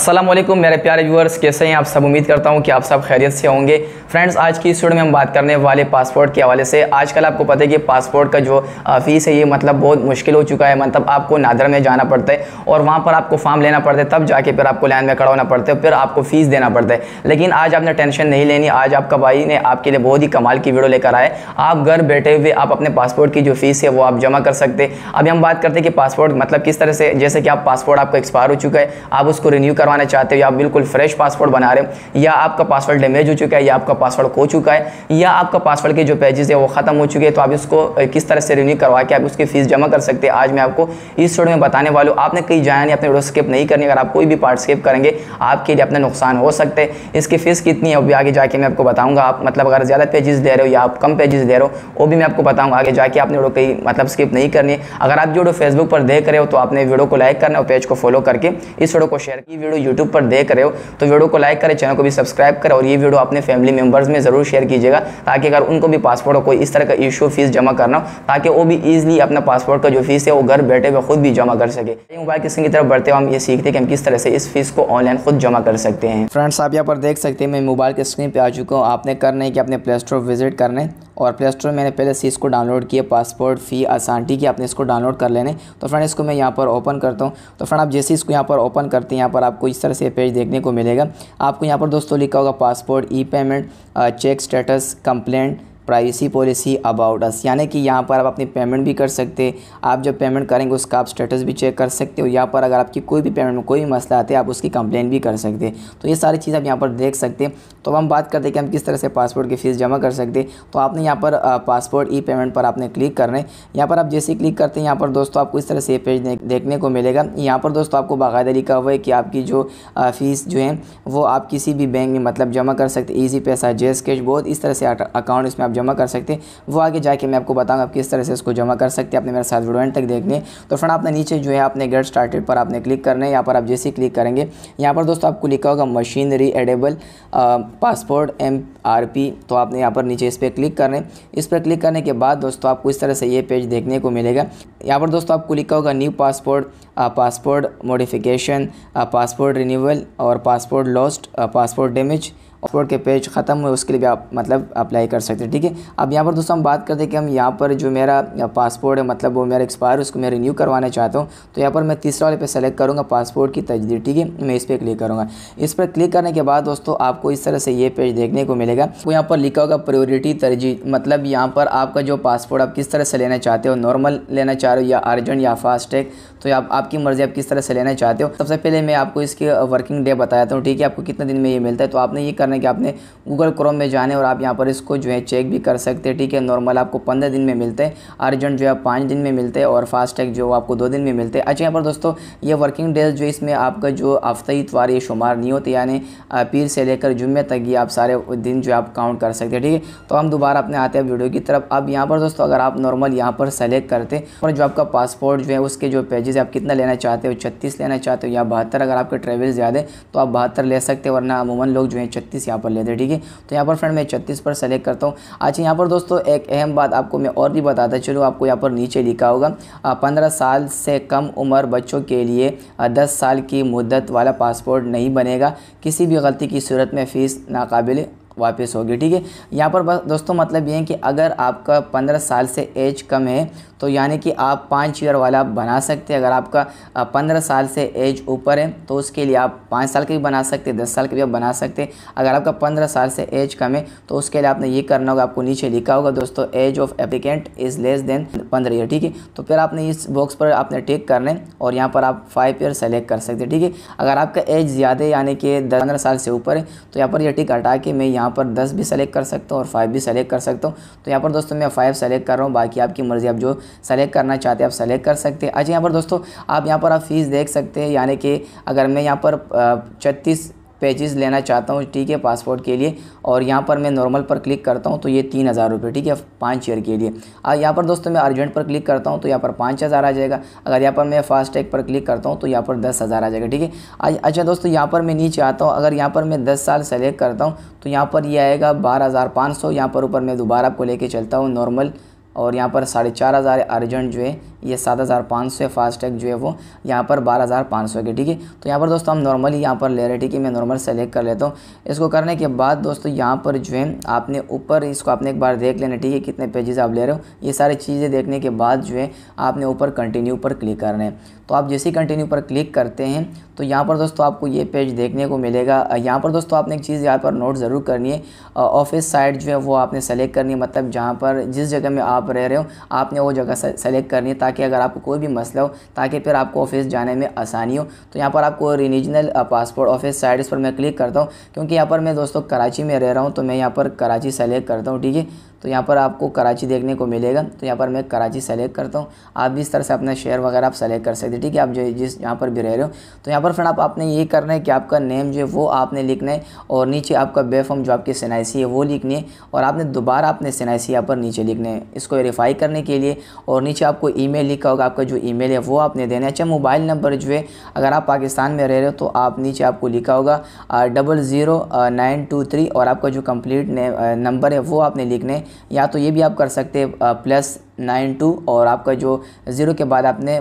असलम मेरे प्यारे व्यूअर्स कैसे हैं आप सब उम्मीद करता हूं कि आप सब खैरियत से होंगे फ्रेंड्स आज की स्टूडियो में हम बात करने वाले पासपोर्ट के हवाले से आजकल आपको पता है कि पासपोर्ट का जो फ़ीस है ये मतलब बहुत मुश्किल हो चुका है मतलब आपको नादर में जाना पड़ता है और वहाँ पर आपको फॉर्म लेना पड़ता है तब जाके फिर आपको लाइन में खड़ा होना पड़ता है फिर आपको फ़ीस देना पड़ता है लेकिन आज आपने टेंशन नहीं लेनी आज आपका भाई ने आपके लिए बहुत ही कमाल की वीडियो लेकर आए आप घर बैठे हुए आप अपने पासपोर्ट की जो फ़ीस है वो आप जमा कर सकते अभी हम बात करते हैं कि पासपोर्ट मतलब किस तरह से जैसे कि आप पासपोर्ट आपका एक्सपायर हो चुका है आप उसको रिन्यू कर करवाना चाहते हो या आप बिल्कुल फ्रेश पासवर्ड बना रहे हो या आपका पासवर्ड डैमेज हो चुका है या आपका पासवर्ड खो चुका है या आपका पासवर्ड के जो पेजेस है वो ख़त्म हो चुके हैं तो आप इसको किस तरह से रिन्यू करवा के आप उसकी फीस जमा कर सकते हैं आज मैं आपको इस वीडियो में बताने वाला हूँ आपने कहीं जाना नहीं अपने वीडियो स्किप नहीं करनी अगर आप कोई भी पार्ट स्किप करेंगे आपके लिए अपना नुकसान हो सकते हैं इसकी फ़ीस कितनी है वो भी आगे जाके मैं आपको बताऊँगा आप मतलब अगर ज़्यादा पेजेस दे रहे हो या आप कम पेजेस दे रहे हो वो भी मैं आपको बताऊँगा आगे जाके आपने वीडियो कहीं मतलब स्किप नहीं करनी अगर आप जो वीडियो फेसबुक पर देख रहे हो तो आपने वीडियो को लाइक करना और पेज को फॉलो करके इस वीडियो को शेयर की वीडियो यूट्यूब पर देख रहे हो तो वीडियो को लाइक करें चैनल को भी सब्सक्राइब करें और ये वीडियो अपने फैमिली मेम्बर्स में ज़रूर शेयर कीजिएगा ताकि अगर उनको भी पासपोर्ट का कोई इस तरह का इशू फीस जमा करना हो ताकि वो भी ईजिली अपना पासपोर्ट का जो फीस है वो घर बैठे हुए खुद भी जमा कर सके मोबाइल किसी की तरफ बढ़ते हुए हम ये सीखते हैं कि हम किस तरह से इस फीस को ऑनलाइन खुद जमा कर सकते हैं फ्रेंड्स आप यहाँ पर देख सकते हैं मैं मोबाइल के स्क्रीन पर आ चुका हूँ आपने करना है कि अपने प्ले स्टोर विजिट करने और प्ले स्टोर मैंने पहले से इसको डाउनलोड किया पासपोर्ट फ़ी आसानटी की आपने इसको डाउनलोड कर लेने तो फ्रेंड इसको मैं यहाँ पर ओपन करता हूँ तो फ्रेंड आप जैसे इसको यहाँ पर ओपन करते हैं यहाँ पर आप आपको इस तरह से पेज देखने को मिलेगा आपको यहाँ पर दोस्तों लिखा होगा passport e payment check status complaint privacy policy about us यानी कि यहाँ पर आप अपनी पेमेंट भी कर सकते आप जब पेमेंट करेंगे उसका आप स्टेटस भी चेक कर सकते हो यहाँ पर अगर आपकी कोई भी पेमेंट में कोई भी मसला आते आप उसकी कंप्लेंट भी कर सकते तो ये सारी चीज़ आप यहाँ पर देख सकते हैं तो हम बात करते हैं कि हम किस तरह से पासपोर्ट की फ़ीस जमा कर सकते तो आपने यहाँ पर पासपोर्ट ई पेमेंट पर आपने क्लिक करना है यहाँ पर आप जैसे क्लिक करते हैं यहाँ पर दोस्तों आपको इस तरह से पेज देखने को मिलेगा यहाँ पर दोस्तों आपको बाकायदा लिखा हुआ है कि आपकी जो फ़ीस जो है वो आप किसी भी बैंक में मतलब जमा कर सकते ईजी पैसा जेस कैश बहुत इस तरह से अकाउंट इसमें आप जमा कर सकते हैं वो आगे जाके मैं आपको बताऊँगा आप किस तरह से इसको जमा कर सकते हैं अपने मेरे साथ वीडियो एंड तक देखने तो फ्रेंड आपने नीचे जो है आपने गेट स्टार्टेड पर आपने क्लिक करना है यहाँ पर आप जैसे क्लिक करेंगे यहाँ पर दोस्तों आपको लिखा होगा machine readable passport M R P तो आपने यहाँ पर नीचे इस पर क्लिक करना है इस पर क्लिक करने के बाद दोस्तों आपको इस तरह से ये पेज देखने को मिलेगा यहाँ पर दोस्तों आपको लिखा होगा new passport passport modification passport renewal और पासपोर्ट लॉस्ट पासपोर्ट डैमेज ऑफवर्ड के पेज ख़त्म हुए उसके लिए भी आप मतलब अप्लाई कर सकते हैं ठीक है अब यहाँ पर दोस्तों हम बात करते हैं कि हम यहाँ पर जो मेरा पासपोर्ट है मतलब वो मेरा एक्सपायर उसको मैं रिन्यू करवाना चाहता हूँ तो यहाँ पर मैं तीसरा वाले पे सेलेक्ट करूँगा पासपोर्ट की तजदी ठीक है मैं इस पर क्लिक करूँगा इस पर क्लिक करने के बाद दोस्तों आपको इस तरह से ये पेज देखने को मिलेगा वो यहाँ पर लिखा होगा प्रायोरिटी तरजीह मतलब यहाँ पर आपका जो पासपोर्ट आप किस तरह से लेना चाहते हो नॉर्मल लेना चाह रहे हो या अर्जेंट या फास्टैग तो आप आपकी मर्ज़ी आप किस तरह से लेना चाहते हो सबसे पहले मैं आपको इसके वर्किंग डे बताता हूँ ठीक है आपको कितने दिन में ये मिलता है तो आपने ये करना करना है कि आपने गूगल क्रोम में जाने और आप यहाँ पर इसको जो है चेक भी कर सकते हैं ठीक है नॉर्मल आपको पंद्रह दिन में मिलते हैं अर्जेंट जो है पाँच दिन में मिलते हैं और फास्टैग जो आपको दो दिन में मिलते हैं अच्छा यहाँ पर दोस्तों ये वर्किंग डेज जो इसमें आपका जो हफ्ता इतवार ये शुमार नहीं होते यानी पीर से लेकर जुम्मे तक ये आप सारे दिन जो आप काउंट कर सकते हैं ठीक है तो हम दोबारा अपने आते हैं वीडियो की तरफ अब यहाँ पर दोस्तों अगर आप नॉर्मल यहाँ पर सेलेक्ट करते और जो आपका पासपोर्ट जो है उसके जो पेजेस आप कितना लेना चाहते हो छत्तीस लेना चाहते हो या बहत्तर अगर आपके ट्रेवल ज़्यादा है तो आप बहत्तर ले सकते हैं वरना अमूमन लोग जो है छत्तीस छत्तीस यहाँ पर लेते हैं ठीक है तो यहाँ पर फ्रेंड मैं छत्तीस पर सेलेक्ट करता हूँ अच्छा यहाँ पर दोस्तों एक अहम बात आपको मैं और भी बताता चलो आपको यहाँ पर नीचे लिखा होगा पंद्रह साल से कम उम्र बच्चों के लिए दस साल की मुद्दत वाला पासपोर्ट नहीं बनेगा किसी भी गलती की सूरत में फ़ीस नाकबिल वापस होगी ठीक है यहाँ पर बस दोस्तों मतलब ये है कि अगर आपका पंद्रह साल से एज कम है तो यानी कि आप पाँच ईयर वाला बना सकते हैं अगर आपका पंद्रह साल से एज ऊपर है तो उसके लिए आप पाँच साल के भी बना सकते हैं दस साल के भी आप बना सकते हैं अगर आपका पंद्रह साल से एज कम है तो उसके लिए आपने ये करना होगा आपको नीचे लिखा होगा दोस्तों age of applicant is less than पंद्रह ईयर ठीक है तो फिर आपने इस बॉक्स पर आपने टिक करना है और यहाँ पर आप फाइव ईयर सेलेक्ट कर सकते हैं ठीक है अगर आपका एज ज़्यादा यानी कि दस पंद्रह साल से ऊपर है तो यहाँ पर यह टिक हटा के मैं यहाँ यहाँ पर दस भी सेलेक्ट कर सकता हूँ और फाइव भी सेलेक्ट कर सकता हूँ तो यहाँ पर दोस्तों मैं फाइव सेलेक्ट कर रहा हूँ बाकी आपकी मर्ज़ी आप जो सेलेक्ट करना चाहते हैं आप सेलेक्ट कर सकते हैं अच्छा यहाँ पर दोस्तों आप यहाँ पर आप फीस देख सकते हैं यानी कि अगर मैं यहाँ पर छत्तीस पेजेस लेना चाहता हूँ ठीक है पासपोर्ट के लिए और यहाँ पर मैं नॉर्मल पर क्लिक करता हूँ तो ये तीन हज़ार रुपये ठीक है पाँच ईयर के लिए और यहाँ पर दोस्तों मैं अर्जेंट पर क्लिक करता हूँ तो यहाँ पर पाँच हज़ार आ जाएगा अगर यहाँ पर मैं फास्ट टैग पर क्लिक करता हूँ तो यहाँ पर दस हज़ार आ जाएगा ठीक है अच्छा दोस्तों यहाँ पर मैं नीचे आता हूँ अगर यहाँ पर मैं दस साल सेलेक्ट करता हूँ तो यहाँ पर ये आएगा बारह हज़ार पाँच सौ यहाँ पर ऊपर मैं दोबारा आपको लेके चलता हूँ नॉर्मल और यहाँ पर साढ़े चार हज़ार अर्जेंट जो है ये सात हज़ार पाँच सौ फास्टैग जो है वो यहाँ पर बारह हज़ार पाँच सौ की ठीक है तो यहाँ पर दोस्तों हम नॉर्मली यहाँ पर ले रहे ठीक है मैं नॉर्मल सेलेक्ट कर लेता हूँ इसको करने के बाद दोस्तों यहाँ पर जो है आपने ऊपर इसको आपने एक बार देख लेना ठीक है कितने पेजेस आप ले रहे हो ये सारी चीज़ें देखने के बाद जो है आपने ऊपर कंटिन्यू पर क्लिक करना है तो आप जैसे ही कंटिन्यू पर क्लिक करते हैं तो यहाँ पर दोस्तों आपको ये पेज देखने को मिलेगा यहाँ पर दोस्तों आपने एक चीज़ यहाँ पर नोट ज़रूर करनी है ऑफिस साइड जो है वो आपने सेलेक्ट करनी है मतलब जहाँ पर जिस जगह में आप रह रहे हो आपने वो जगह सेलेक्ट करनी है ताकि ताकि अगर आपको कोई भी मसला हो ताकि फिर आपको ऑफिस जाने में आसानी हो तो यहाँ पर आपको रीजनल पासपोर्ट ऑफिस साइड पर मैं क्लिक करता हूँ क्योंकि यहाँ पर मैं दोस्तों कराची में रह रहा हूँ तो मैं यहाँ पर कराची सेलेक्ट करता हूँ ठीक है तो यहाँ पर आपको कराची देखने को मिलेगा तो यहाँ पर मैं कराची सेलेक्ट करता हूँ आप भी इस तरह से अपना शेयर वगैरह आप सेलेक्ट कर सकते हैं ठीक है आप जो जिस यहाँ पर भी रह रहे हो तो यहाँ पर फ्रेंड आप आपने ये करना है कि आपका नेम जो है वो आपने लिखना है और नीचे आपका बेफॉर्म जो आपकी सेन है वो लिखनी है और आपने दोबारा आपने सेन यहाँ पर नीचे लिखना है इसको वेरीफाई करने के लिए और नीचे आपको ई लिखा होगा आपका जो ई है वो आपने देना है अच्छा मोबाइल नंबर जो है अगर आप पाकिस्तान में रह रहे हो तो आप नीचे आपको लिखा होगा double zero nine two three और आपका जो कम्प्लीट नंबर है वो आपने लिखना है या तो ये भी आप कर सकते प्लस नाइन टू और आपका जो ज़ीरो के बाद आपने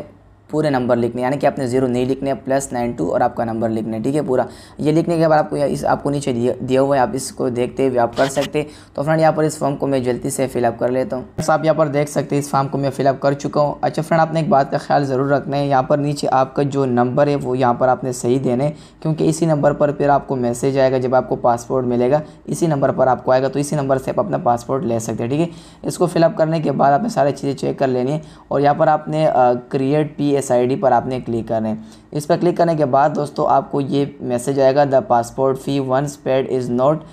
पूरे नंबर लिखने यानी कि आपने जीरो नहीं लिखने प्लस नाइन टू और आपका नंबर लिखना है ठीक है पूरा ये लिखने के बाद आपको इस आपको नीचे दिया हुआ है आप इसको देखते हुए आप कर सकते तो फ्रेंड यहाँ पर इस फॉर्म को मैं जल्दी से फिलअप कर लेता हूँ आप यहाँ पर देख सकते हैं इस फॉर्म को मैं फिलअप कर चुका हूँ अच्छा फ्रेंड आपने एक बात का ख्याल ज़रूर रखना है यहाँ पर नीचे आपका जो नंबर है वो यहाँ पर आपने सही देने क्योंकि इसी नंबर पर फिर आपको मैसेज आएगा जब आपको पासपोर्ट मिलेगा इसी नंबर पर आपको आएगा तो इसी नंबर से आप अपना पासपोर्ट ले सकते हैं ठीक है इसको फिलअप करने के बाद आपने सारी चीज़ें चेक कर लेनी है और यहाँ पर आपने create P S I D पर आपने क्लिक करना है इस पर क्लिक करने के बाद दोस्तों आपको ये मैसेज आएगा the passport fee once paid is not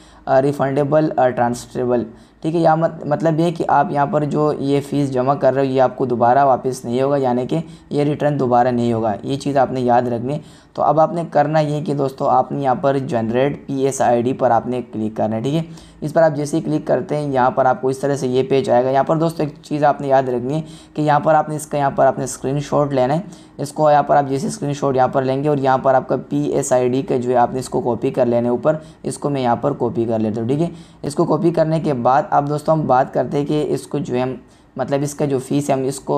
refundable transferable ठीक है यहाँ मत, मतलब ये कि आप यहाँ पर जो ये फ़ीस जमा कर रहे हो ये आपको दोबारा वापस नहीं होगा यानी कि ये रिटर्न दोबारा नहीं होगा ये चीज़ आपने याद रखनी तो अब आपने करना ये कि दोस्तों आपने यहाँ पर generate P S I D पर आपने क्लिक करना है ठीक है इस पर आप जैसे ही क्लिक करते हैं यहाँ पर आपको इस तरह से ये पेज आएगा यहाँ पर दोस्तों एक चीज़ आपने याद रखनी है कि यहाँ पर आपने इसका यहाँ पर आपने स्क्रीन लेना है इसको यहाँ पर आप जैसे स्क्रीन शॉट यहाँ पर लेंगे और यहाँ पर आपका पी एस आई डी का जो है आपने इसको कॉपी कर लेने ऊपर इसको मैं यहाँ पर कॉपी कर लेता हूँ ठीक है इसको कॉपी करने के बाद आप दोस्तों हम बात करते हैं कि इसको जो है मतलब इसका जो फ़ीस है हम इसको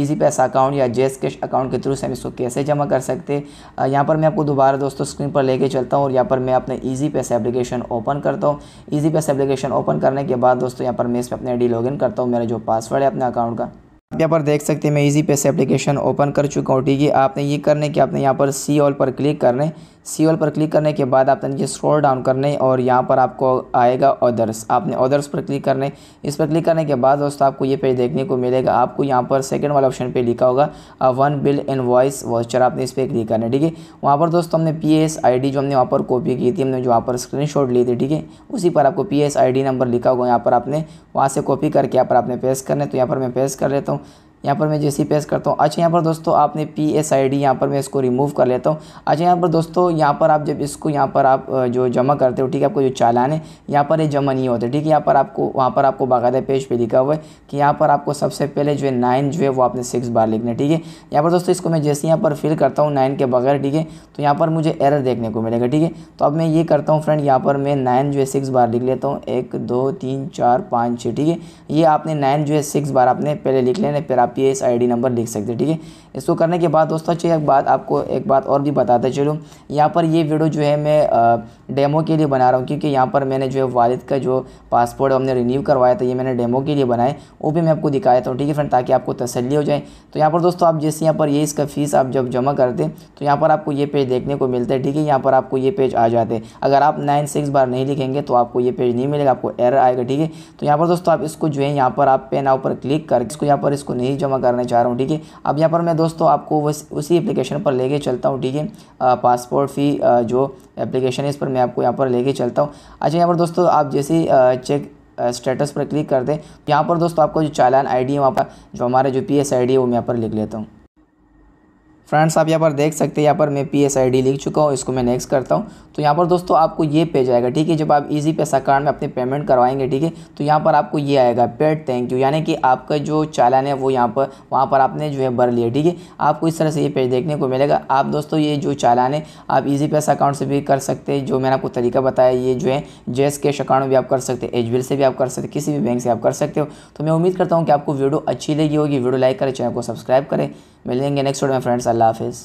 ईजी पैसा अकाउंट या जेस कैश अकाउंट के थ्रू से हम इसको कैसे जमा कर सकते यहाँ पर मैं आपको दोबारा दोस्तों स्क्रीन पर लेके चलता हूँ और यहाँ पर मैं अपने ईजी पैसा एप्लीकेशन ओपन करता हूँ ईजी पैसा एप्लीकेशन ओपन करने के बाद दोस्तों यहाँ पर मैं इस पर अपने आई डी लॉगिन करता हूँ मेरा जो पासवर्ड है अपने अकाउंट का आप यहाँ पर देख सकते हैं मैं ईजी पैसे एप्लीकेशन ओपन कर चुका हूँ ठीक है आपने ये करने कि आपने यहाँ पर सी ऑल पर क्लिक करने सी वाल पर क्लिक करने के बाद आपने नीचे स्क्रॉल डाउन करने और यहाँ पर आपको आएगा अदर्स आपने अदर्स पर क्लिक करने इस पर क्लिक करने के बाद दोस्तों आपको ये पेज देखने को मिलेगा आपको यहाँ पर सेकंड वाला ऑप्शन पे लिखा होगा one bill invoice voucher आपने इस पर क्लिक करना है ठीक है वहाँ पर दोस्तों हमने पी एस आई डी जो हमने वहाँ पर कॉपी की थी हमने जो वहाँ पर स्क्रीन शॉट ली थी ठीक है उसी पर आपको P S I D number लिखा होगा यहाँ पर आपने वहाँ से कॉपी करके यहाँ पर आपने पेश करना है तो यहाँ पर मैं पेश कर लेता हूँ यहाँ पर मैं जैसे पेश करता हूँ अच्छा यहाँ पर दोस्तों आपने पी एस आई डी यहाँ पर मैं इसको रिमूव कर लेता हूँ अच्छा यहाँ पर दोस्तों यहाँ पर आप जब इसको यहाँ पर आप जो जमा करते हो ठीक है आपको जो चालान है यहाँ पर ये जमा नहीं होते ठीक है यहाँ पर आपको वहाँ पर आपको बाकायदा पेज पर लिखा हुआ है कि यहाँ पर आपको सबसे पहले जो है नाइन जो है वो आपने सिक्स बार लिखना है ठीक है यहाँ पर दोस्तों इसको मैं जैसे यहाँ पर फिल करता हूँ नाइन के बगैर ठीक है तो यहाँ पर मुझे एरर देखने को मिलेगा ठीक है तो अब मैं ये करता हूँ फ्रेंड यहाँ पर मैं नाइन जो है सिक्स बार लिख लेता हूँ एक दो तीन चार पाँच छः ठीक है ये आपने नाइन जो है सिक्स बार आपने पहले लिख लेने फिर आप आप ये इस आईडी नंबर लिख सकते हैं ठीक है इसको करने के बाद दोस्तों चाहिए एक बात आपको एक बात और भी बताते चलूँ यहाँ पर ये वीडियो जो है मैं डेमो के लिए बना रहा हूँ क्योंकि यहाँ पर मैंने जो है वालिद का जो पासपोर्ट हमने रिन्यू करवाया था ये मैंने डेमो के लिए बनाए वो भी मैं आपको दिखाया था ठीक है फ्रेंड ताकि आपको तसली हो जाए तो यहाँ पर दोस्तों आप जैसे यहाँ पर ये इसका फ़ीस आप जब जमा करते तो यहाँ पर आपको ये पेज देखने को मिलता है ठीक है यहाँ पर आपको ये पेज आ जाते अगर आप नाइन सिक्स बार नहीं लिखेंगे तो आपको ये पेज नहीं मिलेगा आपको एरर आएगा ठीक है तो यहाँ पर दोस्तों आप इसको जो है यहाँ पर आप पेन आउ पर क्लिक करके इसको यहाँ पर इसको नहीं जमा करना चाह रहा हूँ ठीक है अब यहाँ पर मैं दोस्तों आपको उसी एप्लीकेशन पर लेके चलता हूँ ठीक है पासपोर्ट फ़ी जो एप्लीकेशन है इस पर मैं आपको यहाँ पर लेके चलता हूँ अच्छा यहाँ पर दोस्तों आप जैसे चेक स्टेटस पर क्लिक कर दें तो यहाँ पर दोस्तों आपको जो चालान आईडी है वहाँ पर जो हमारा जो आई डी है वो मैं यहाँ पर लिख लेता हूँ फ्रेंड्स आप यहाँ पर देख सकते हैं यहाँ पर मैं पी एस आई डी लिख चुका हूँ इसको मैं नेक्स्ट करता हूँ तो यहाँ पर दोस्तों आपको ये पेज आएगा ठीक है जब आप इजी पैसा कार्ड में अपने पेमेंट करवाएंगे ठीक है तो यहाँ पर आपको ये आएगा पेड थैंक यू यानी कि आपका जो चालान है वो यहाँ पर वहाँ पर आपने जो है भर लिया ठीक है आपको इस तरह से ये पेज देखने को मिलेगा आप दोस्तों ये जो चालान है आप ईजी पैसा अकाउंट से भी कर सकते हैं जो मैंने आपको तरीका बताया ये जो है जेस कैश अकाउंट भी आप कर सकते हैं एच से भी आप कर सकते किसी भी बैंक से आप कर सकते हो तो मैं उम्मीद करता हूँ कि आपको वीडियो अच्छी लगी होगी वीडियो लाइक करें चैनल को सब्सक्राइब करें मिलेंगे नेक्स्ट वीडियो में फ्रेंड्स अल्लाह हाफिज़